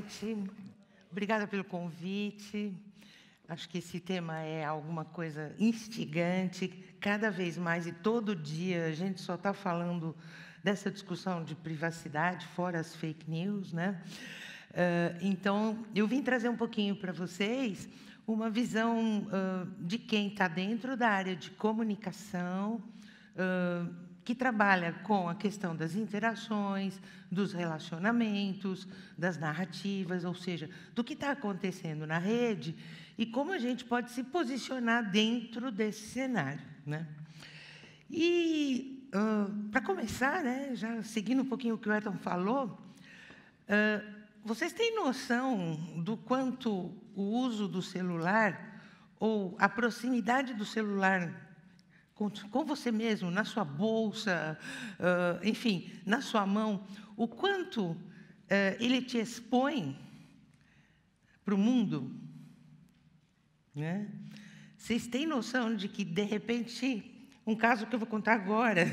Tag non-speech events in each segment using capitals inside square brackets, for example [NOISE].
noite. Obrigada pelo convite. Acho que esse tema é alguma coisa instigante, cada vez mais e todo dia a gente só está falando dessa discussão de privacidade, fora as fake news, né? Ah, então, eu vim trazer um pouquinho para vocês uma visão ah, de quem está dentro da área de comunicação, ah, que trabalha com a questão das interações, dos relacionamentos, das narrativas, ou seja, do que está acontecendo na rede e como a gente pode se posicionar dentro desse cenário. Né? E, uh, para começar, né, já seguindo um pouquinho o que o Ayrton falou, uh, vocês têm noção do quanto o uso do celular ou a proximidade do celular com, com você mesmo, na sua bolsa, uh, enfim, na sua mão, o quanto uh, ele te expõe para o mundo. Né? Vocês têm noção de que, de repente, um caso que eu vou contar agora. [LAUGHS]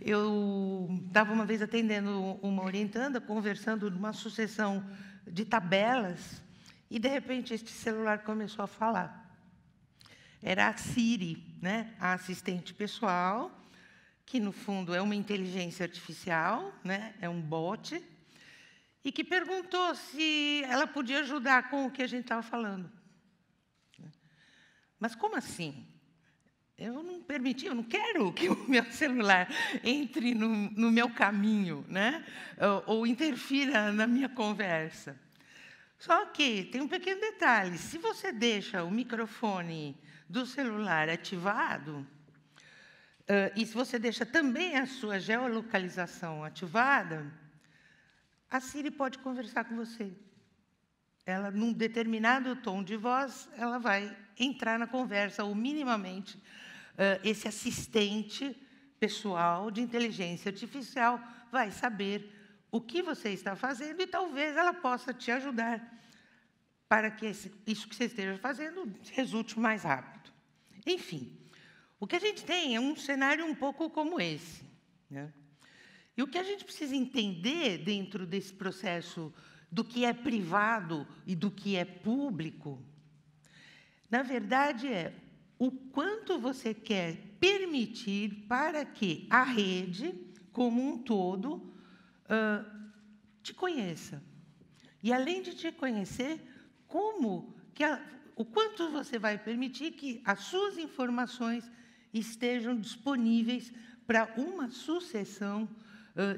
Eu estava uma vez atendendo uma orientanda, conversando numa sucessão de tabelas, e de repente este celular começou a falar era a Siri, né? a assistente pessoal, que no fundo é uma inteligência artificial, né? é um bot, e que perguntou se ela podia ajudar com o que a gente estava falando. Mas como assim? Eu não permiti, eu não quero que o meu celular entre no, no meu caminho, né? ou, ou interfira na minha conversa. Só que tem um pequeno detalhe: se você deixa o microfone do celular ativado, e se você deixa também a sua geolocalização ativada, a Siri pode conversar com você. Ela, num determinado tom de voz, ela vai entrar na conversa, ou minimamente, esse assistente pessoal de inteligência artificial vai saber o que você está fazendo e talvez ela possa te ajudar para que isso que você esteja fazendo resulte mais rápido. Enfim, o que a gente tem é um cenário um pouco como esse. Né? E o que a gente precisa entender dentro desse processo do que é privado e do que é público, na verdade, é o quanto você quer permitir para que a rede, como um todo, uh, te conheça. E, além de te conhecer, como que a, o quanto você vai permitir que as suas informações estejam disponíveis para uma sucessão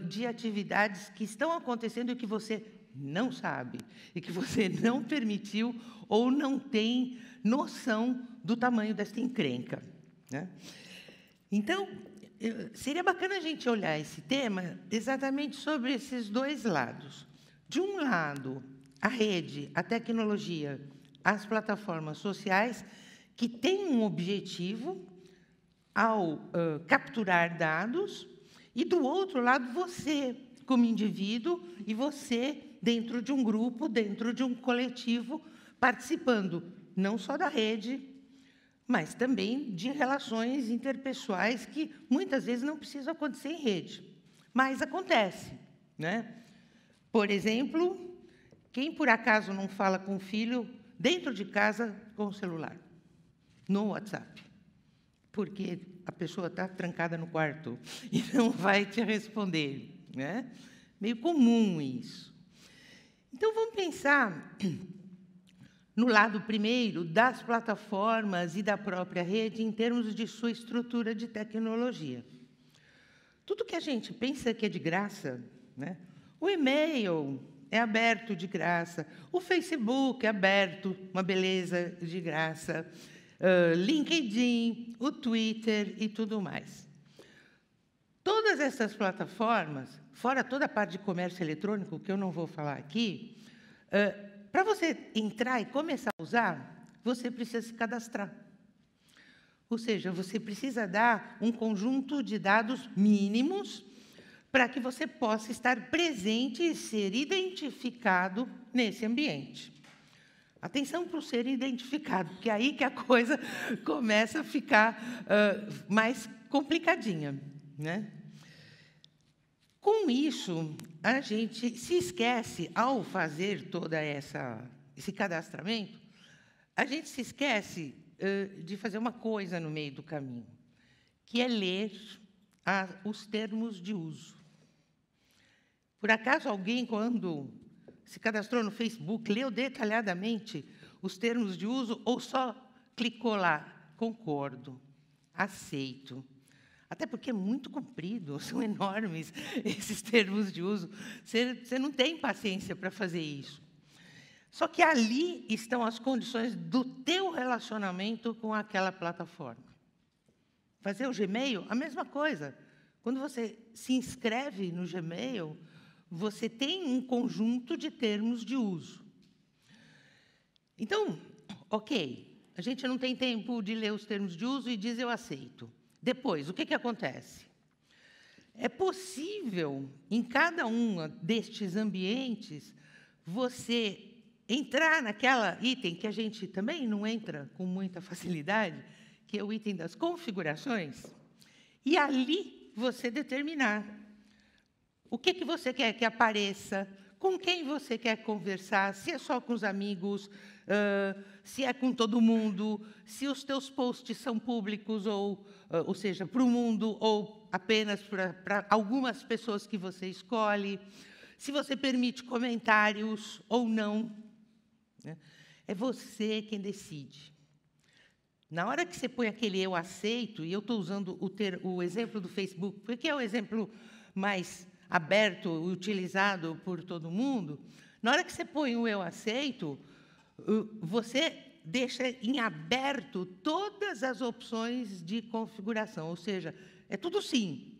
de atividades que estão acontecendo e que você não sabe, e que você [LAUGHS] não permitiu ou não tem noção do tamanho desta encrenca. Né? Então, seria bacana a gente olhar esse tema exatamente sobre esses dois lados. De um lado, a rede, a tecnologia, as plataformas sociais que têm um objetivo ao uh, capturar dados, e do outro lado, você, como indivíduo, e você, dentro de um grupo, dentro de um coletivo, participando não só da rede, mas também de relações interpessoais que muitas vezes não precisam acontecer em rede, mas acontece, né? Por exemplo, quem por acaso não fala com o filho dentro de casa com o celular, no WhatsApp, porque a pessoa está trancada no quarto [LAUGHS] e não vai te responder. Né? Meio comum isso. Então, vamos pensar [CLEARS THROAT] no lado primeiro das plataformas e da própria rede em termos de sua estrutura de tecnologia. Tudo que a gente pensa que é de graça, né? o e-mail, é aberto de graça. O Facebook é aberto, uma beleza de graça. Uh, LinkedIn, o Twitter e tudo mais. Todas essas plataformas, fora toda a parte de comércio eletrônico, que eu não vou falar aqui, uh, para você entrar e começar a usar, você precisa se cadastrar. Ou seja, você precisa dar um conjunto de dados mínimos para que você possa estar presente e ser identificado nesse ambiente. Atenção para o ser identificado, porque é aí que a coisa [LAUGHS] começa a ficar uh, mais complicadinha. Né? Com isso, a gente se esquece, ao fazer todo esse cadastramento, a gente se esquece uh, de fazer uma coisa no meio do caminho, que é ler a, ah, os termos de uso. Por acaso alguém, quando se cadastrou no Facebook, leu detalhadamente os termos de uso ou só clicou lá? Concordo, aceito. Até porque é muito comprido, [LAUGHS] são enormes esses termos de uso. Você, não tem paciência para fazer isso. Só que ali estão as condições do teu relacionamento com aquela plataforma. Fazer o Gmail, a mesma coisa. Quando você se inscreve no Gmail, você tem um conjunto de termos de uso. Então, ok, a gente não tem tempo de ler os termos de uso e diz eu aceito. Depois, o que, que acontece? É possível, em cada um destes ambientes, você entrar naquela item que a gente também não entra com muita facilidade, que é o item das configurações, e ali você determinar o que, que você quer que apareça? Com quem você quer conversar? Se é só com os amigos, uh, se é com todo mundo, se os teus posts são públicos ou, uh, ou seja, para o mundo ou apenas para algumas pessoas que você escolhe, se você permite comentários ou não. Né? É você quem decide. Na hora que você põe aquele eu aceito, e eu estou usando o, ter, o exemplo do Facebook, porque é o exemplo mais aberto, utilizado por todo mundo, na hora que você põe o eu aceito, você deixa em aberto todas as opções de configuração, ou seja, é tudo sim.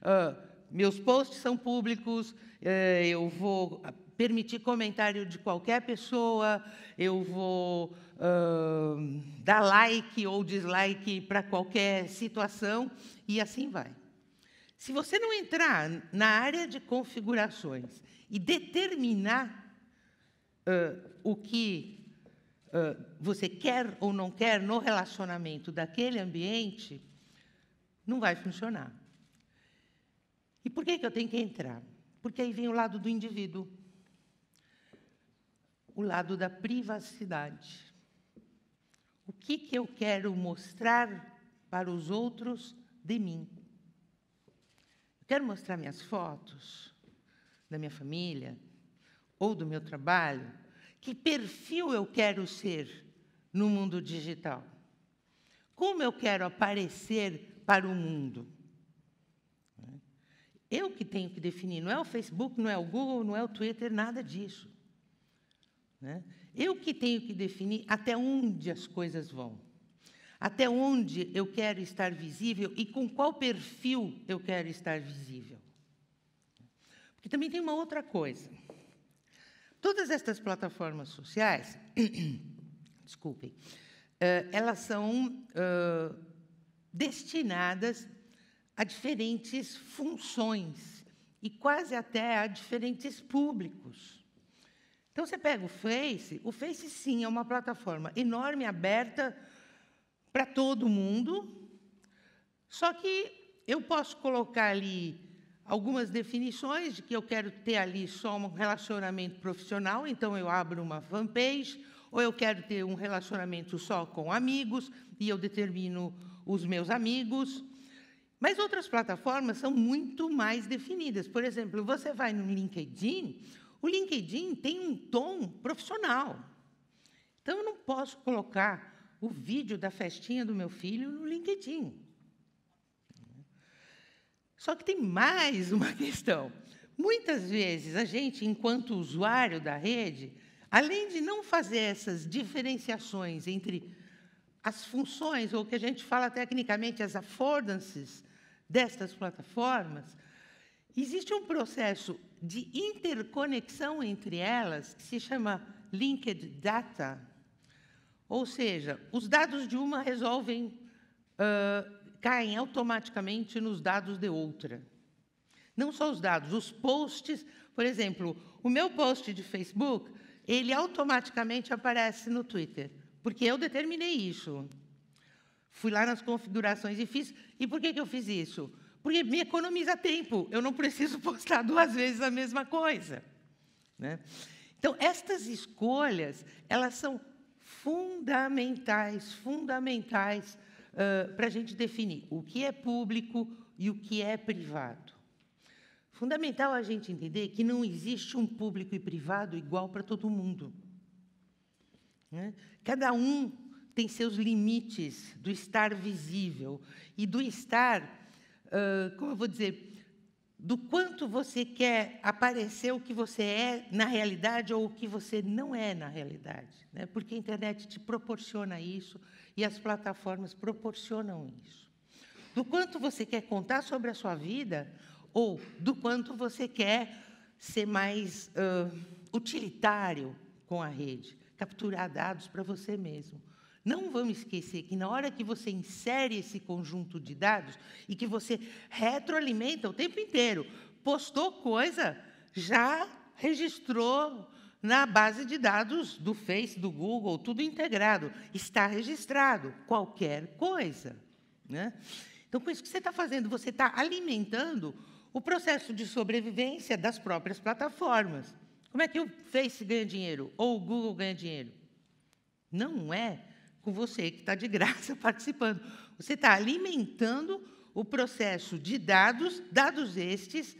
Uh, [LAUGHS] meus posts são públicos, eh, eu vou permitir comentário de qualquer pessoa, eu vou uh, dar like ou dislike para qualquer situação, e assim vai. Se você não entrar na área de configurações e determinar uh, o que uh, você quer ou não quer no relacionamento daquele ambiente, não vai funcionar. E por que, que eu tenho que entrar? Porque aí vem o lado do indivíduo, o lado da privacidade. O que, que eu quero mostrar para os outros de mim? Quero mostrar minhas fotos da minha família ou do meu trabalho. Que perfil eu quero ser no mundo digital? Como eu quero aparecer para o mundo? Eu que tenho que definir, não é o Facebook, não é o Google, não é o Twitter, nada disso. Né? Eu que tenho que definir até onde as coisas vão. Até onde eu quero estar visível e com qual perfil eu quero estar visível? Porque também tem uma outra coisa. Todas estas plataformas sociais, [COUGHS] desculpem, eh, elas são eh, destinadas a diferentes funções e quase até a diferentes públicos. Então você pega o Face, o Face sim é uma plataforma enorme, aberta, para todo mundo, só que eu posso colocar ali algumas definições de que eu quero ter ali só um relacionamento profissional, então eu abro uma fanpage, ou eu quero ter um relacionamento só com amigos e eu determino os meus amigos. Mas outras plataformas são muito mais definidas. Por exemplo, você vai no LinkedIn, o LinkedIn tem um tom profissional. Então eu não posso colocar o vídeo da festinha do meu filho no LinkedIn. Só que tem mais uma [LAUGHS] questão. Muitas vezes a gente, enquanto usuário da rede, além de não fazer essas diferenciações entre as funções, ou o que a gente fala tecnicamente, as affordances destas plataformas, existe um processo de interconexão entre elas que se chama linked data ou seja, os dados de uma resolvem, uh, caem automaticamente nos dados de outra. Não só os dados, os posts, por exemplo, o meu post de Facebook, ele automaticamente aparece no Twitter, porque eu determinei isso. Fui lá nas configurações e fiz. E por que, que eu fiz isso? Porque me economiza tempo, eu não preciso [LAUGHS] postar duas vezes a mesma coisa. Né? Então, estas escolhas, elas são fundamentais, fundamentais uh, para a gente definir o que é público e o que é privado. Fundamental a gente entender que não existe um público e privado igual para todo mundo. Né? Cada um tem seus limites do estar visível e do estar, uh, como eu vou dizer, do quanto você quer aparecer o que você é na realidade ou o que você não é na realidade, né? porque a internet te proporciona isso e as plataformas proporcionam isso. Do quanto você quer contar sobre a sua vida ou do quanto você quer ser mais uh, utilitário com a rede, capturar dados para você mesmo. Não vamos esquecer que na hora que você insere esse conjunto de dados e que você retroalimenta o tempo inteiro, postou coisa, já registrou na base de dados do Face, do Google, tudo integrado. Está registrado qualquer coisa. Né? Então, com isso que você está fazendo, você está alimentando o processo de sobrevivência das próprias plataformas. Como é que o Face ganha dinheiro ou o Google ganha dinheiro? Não é com você que está de graça [LAUGHS] participando. Você está alimentando o processo de dados, dados estes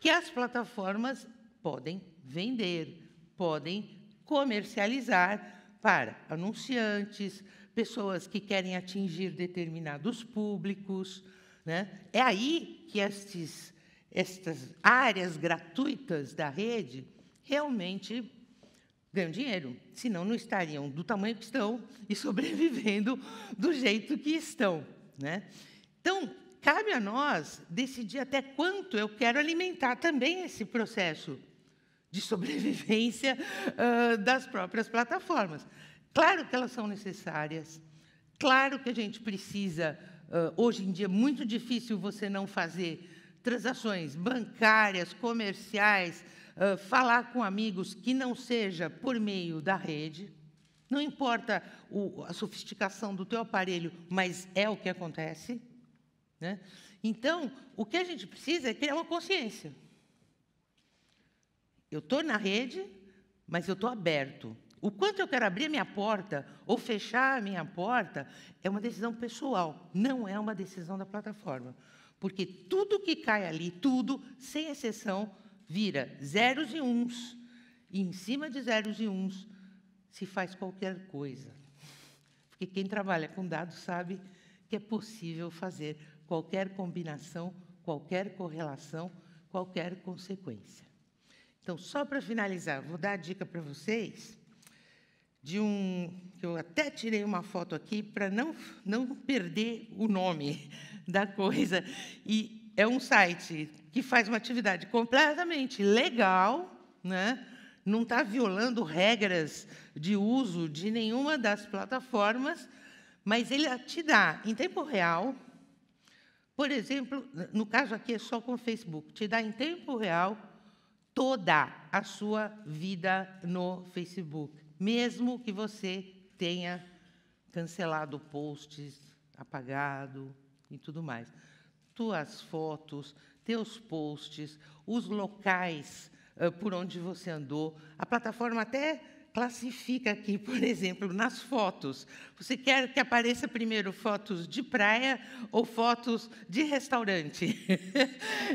que as plataformas podem vender, podem comercializar para anunciantes, pessoas que querem atingir determinados públicos. Né? É aí que estes, estas áreas gratuitas da rede realmente ganham dinheiro, senão não estariam do tamanho que estão e [LAUGHS] sobrevivendo do jeito que estão. Né? Então, cabe a nós decidir até quanto eu quero alimentar também esse processo de sobrevivência uh, [LAUGHS] das próprias plataformas. Claro que elas são necessárias, claro que a gente precisa, uh, hoje em dia é muito difícil você não fazer transações bancárias, comerciais, ah, falar com amigos que não seja por meio da rede. Não importa o, a sofisticação do teu aparelho, mas é o que acontece. Né? Então, o que a gente precisa é criar uma consciência. Eu estou na rede, mas eu estou aberto. O quanto eu quero abrir a minha porta ou fechar a minha porta é uma decisão pessoal, não é uma decisão da plataforma. Porque tudo que cai ali, tudo, sem exceção, vira zeros e uns, e em cima de zeros e uns se faz qualquer coisa. Porque quem trabalha com dados sabe que é possível fazer qualquer combinação, qualquer correlação, qualquer consequência. Então, só para finalizar, vou dar a dica para vocês de um que eu até tirei uma foto aqui para não não perder o nome [LAUGHS] da coisa e é um site que faz uma atividade completamente legal, né? não está violando regras de uso de nenhuma das plataformas, mas ele te dá em tempo real, por exemplo, no caso aqui é só com o Facebook, te dá em tempo real toda a sua vida no Facebook, mesmo que você tenha cancelado posts, apagado e tudo mais tuas fotos, teus posts, os locais eh, por onde você andou. A plataforma até classifica aqui, [LAUGHS] por exemplo, nas fotos. Você quer que apareça primeiro fotos de praia ou fotos de restaurante?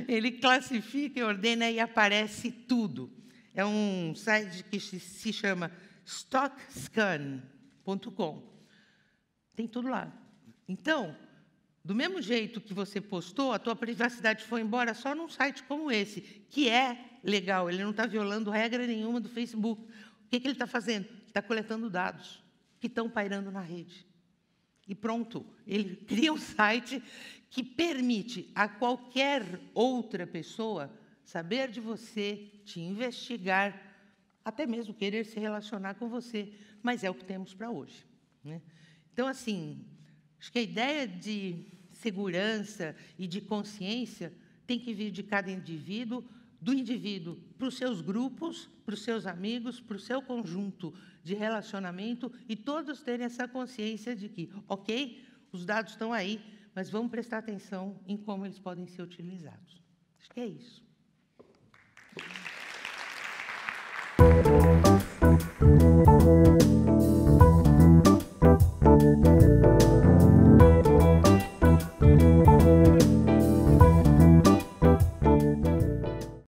[LAUGHS] Ele classifica, ordena e aparece tudo. É um site que se chama stockscan.com. Tem tudo lá. Então, do mesmo jeito que você postou, a tua privacidade foi embora só num site como esse, que é legal, ele não está violando regra nenhuma do Facebook. O que, que ele está fazendo? Está coletando dados que estão pairando na rede. E pronto, ele [LAUGHS] cria um site que permite a qualquer outra pessoa saber de você, te investigar, até mesmo querer se relacionar com você. Mas é o que temos para hoje. Né? Então, assim, acho que a ideia de segurança e de consciência tem que vir de cada indivíduo, do indivíduo para os seus grupos, para os seus amigos, para o seu conjunto de relacionamento e todos terem essa consciência de que, ok, os dados estão aí, mas vamos prestar atenção em como eles podem ser utilizados. Acho que é isso. Música